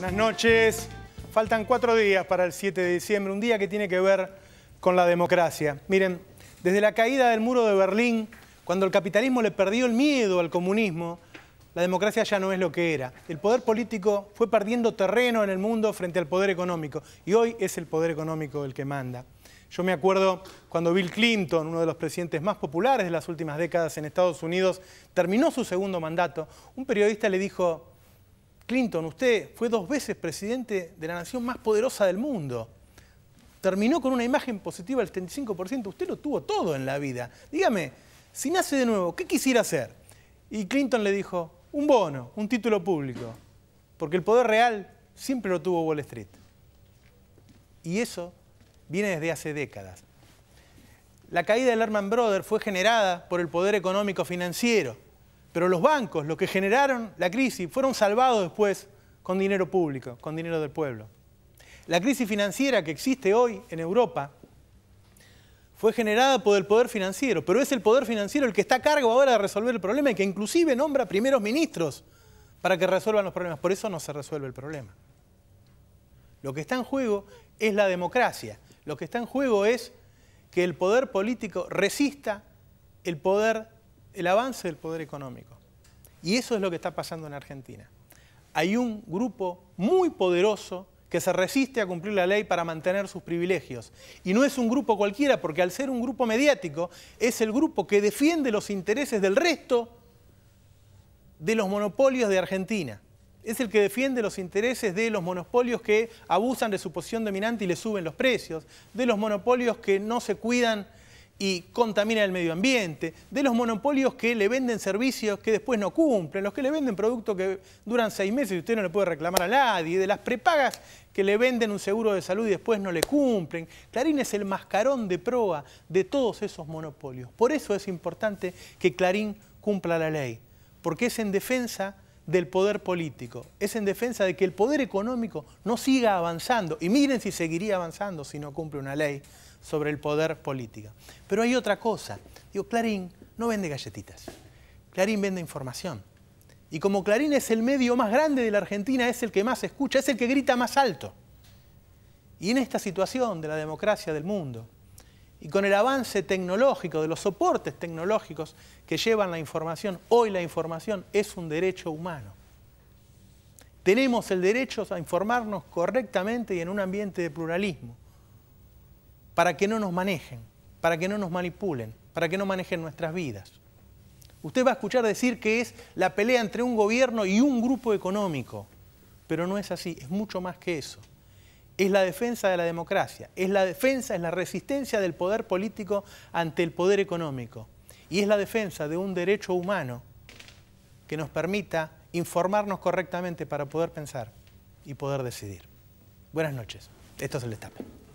Buenas noches. Faltan cuatro días para el 7 de diciembre, un día que tiene que ver con la democracia. Miren, desde la caída del muro de Berlín, cuando el capitalismo le perdió el miedo al comunismo, la democracia ya no es lo que era. El poder político fue perdiendo terreno en el mundo frente al poder económico y hoy es el poder económico el que manda. Yo me acuerdo cuando Bill Clinton, uno de los presidentes más populares de las últimas décadas en Estados Unidos, terminó su segundo mandato, un periodista le dijo, Clinton, usted fue dos veces presidente de la nación más poderosa del mundo. Terminó con una imagen positiva del 35%. Usted lo tuvo todo en la vida. Dígame, si nace de nuevo, ¿qué quisiera hacer? Y Clinton le dijo, un bono, un título público. Porque el poder real siempre lo tuvo Wall Street. Y eso viene desde hace décadas. La caída del Herman Brothers fue generada por el poder económico financiero pero los bancos, los que generaron la crisis, fueron salvados después con dinero público, con dinero del pueblo. La crisis financiera que existe hoy en Europa fue generada por el poder financiero, pero es el poder financiero el que está a cargo ahora de resolver el problema y que inclusive nombra primeros ministros para que resuelvan los problemas. Por eso no se resuelve el problema. Lo que está en juego es la democracia. Lo que está en juego es que el poder político resista el poder el avance del poder económico. Y eso es lo que está pasando en Argentina. Hay un grupo muy poderoso que se resiste a cumplir la ley para mantener sus privilegios. Y no es un grupo cualquiera, porque al ser un grupo mediático, es el grupo que defiende los intereses del resto de los monopolios de Argentina. Es el que defiende los intereses de los monopolios que abusan de su posición dominante y le suben los precios, de los monopolios que no se cuidan y contamina el medio ambiente, de los monopolios que le venden servicios que después no cumplen, los que le venden productos que duran seis meses y usted no le puede reclamar a nadie, de las prepagas que le venden un seguro de salud y después no le cumplen. Clarín es el mascarón de proa de todos esos monopolios. Por eso es importante que Clarín cumpla la ley, porque es en defensa del poder político, es en defensa de que el poder económico no siga avanzando, y miren si seguiría avanzando si no cumple una ley sobre el poder político. Pero hay otra cosa. Digo, Clarín no vende galletitas. Clarín vende información. Y como Clarín es el medio más grande de la Argentina, es el que más escucha, es el que grita más alto. Y en esta situación de la democracia del mundo, y con el avance tecnológico, de los soportes tecnológicos que llevan la información, hoy la información es un derecho humano. Tenemos el derecho a informarnos correctamente y en un ambiente de pluralismo para que no nos manejen, para que no nos manipulen, para que no manejen nuestras vidas. Usted va a escuchar decir que es la pelea entre un gobierno y un grupo económico, pero no es así, es mucho más que eso. Es la defensa de la democracia, es la defensa, es la resistencia del poder político ante el poder económico y es la defensa de un derecho humano que nos permita informarnos correctamente para poder pensar y poder decidir. Buenas noches. Esto es el destape.